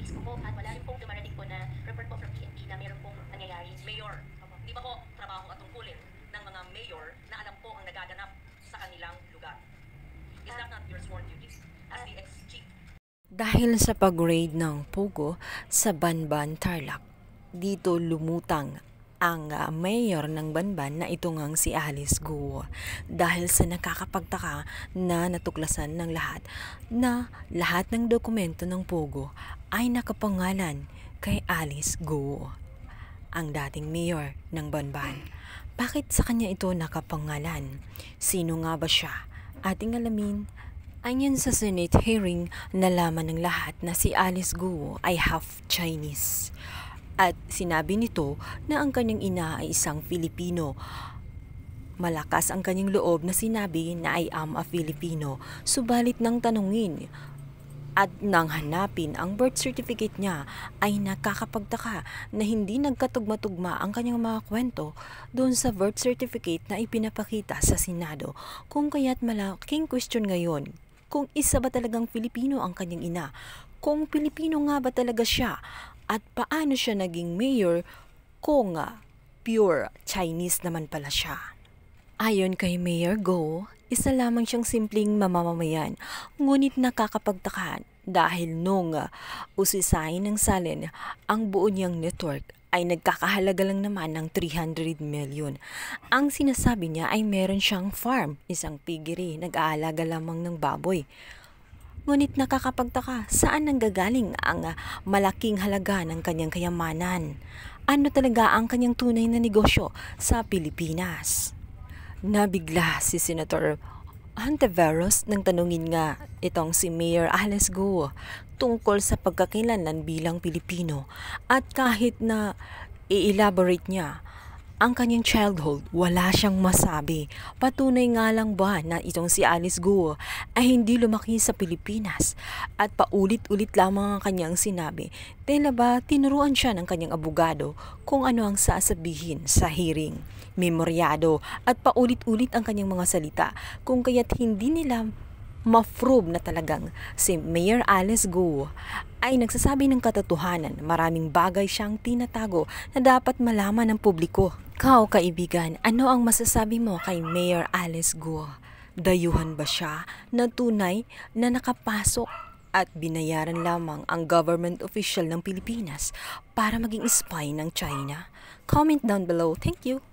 sa ko at wala rin pong dumarating po na report po from PNP na meron pong nangyayari. Mayor, hindi ba po trabaho at tungkulin ng mga mayor na alam po ang nagaganap sa kanilang lugar? Is that not ah. your sworn duties as the ah. ex-chief? Dahil sa pag-raid ng Pogo sa Banban Tarlac, dito lumutang ang ah, mayor ng Banban na ito ngang si Alice Guo dahil sa nakakapagtaka na natuklasan ng lahat na lahat ng dokumento ng Pugo ay nakapangalan kay Alice Guo, ang dating mayor ng Banban. Bakit sa kanya ito nakapangalan? Sino nga ba siya? Ating alamin Ayon sa Senate hearing, nalaman ng lahat na si Alice Guo ay half Chinese at sinabi nito na ang kanyang ina ay isang Filipino. Malakas ang kanyang loob na sinabi na I am a Filipino, subalit nang tanungin at nang hanapin ang birth certificate niya ay nakakapagtaka na hindi nagkatugma-tugma ang kanyang mga kwento doon sa birth certificate na ipinapakita sa Senado kung kaya't malaking question ngayon kung isa ba talagang Filipino ang kanyang ina, kung Pilipino nga ba talaga siya at paano siya naging mayor kung uh, pure Chinese naman pala siya. Ayon kay Mayor Go, isa lamang siyang simpleng mamamayan, ngunit nakakapagtakaan dahil nung uh, usisayin ng salin, ang buo niyang network ay nagkakahalaga lang naman ng 300 million. Ang sinasabi niya ay meron siyang farm, isang piggery, nag-aalaga lamang ng baboy. Ngunit nakakapagtaka saan nanggagaling ang ah, malaking halaga ng kanyang kayamanan. Ano talaga ang kanyang tunay na negosyo sa Pilipinas? Nabigla si Senator Honteveros nang tanungin nga itong si Mayor Alice Guo tungkol sa pagkakilanlan bilang Pilipino at kahit na i-elaborate niya ang kanyang childhood, wala siyang masabi. Patunay nga lang ba na itong si Alice Guo ay hindi lumaki sa Pilipinas? At paulit-ulit lamang ang kanyang sinabi. Tela ba, tinuruan siya ng kanyang abogado kung ano ang sasabihin sa hearing. Memoryado at paulit-ulit ang kanyang mga salita kung kaya't hindi nila ma-prove na talagang si Mayor Alice Guo ay nagsasabi ng katotohanan. Maraming bagay siyang tinatago na dapat malaman ng publiko. Ikaw, kaibigan, ano ang masasabi mo kay Mayor Alice Guo? Dayuhan ba siya na tunay na nakapasok at binayaran lamang ang government official ng Pilipinas para maging spy ng China? Comment down below. Thank you!